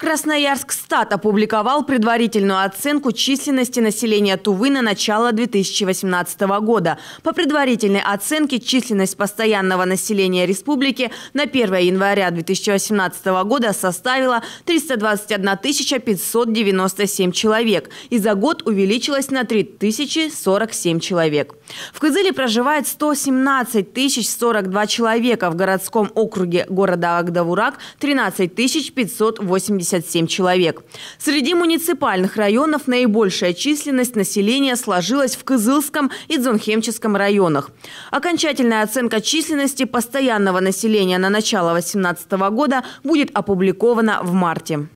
Красноярск Стат опубликовал предварительную оценку численности населения Тувы на начало 2018 года. По предварительной оценке численность постоянного населения республики на 1 января 2018 года составила 321 597 человек и за год увеличилась на 3047 человек. В Кызыле проживает 117 042 человека, в городском округе города Агдавурак 13 580 57 человек. Среди муниципальных районов наибольшая численность населения сложилась в Кызылском и Дзонхемческом районах. Окончательная оценка численности постоянного населения на начало 2018 года будет опубликована в марте.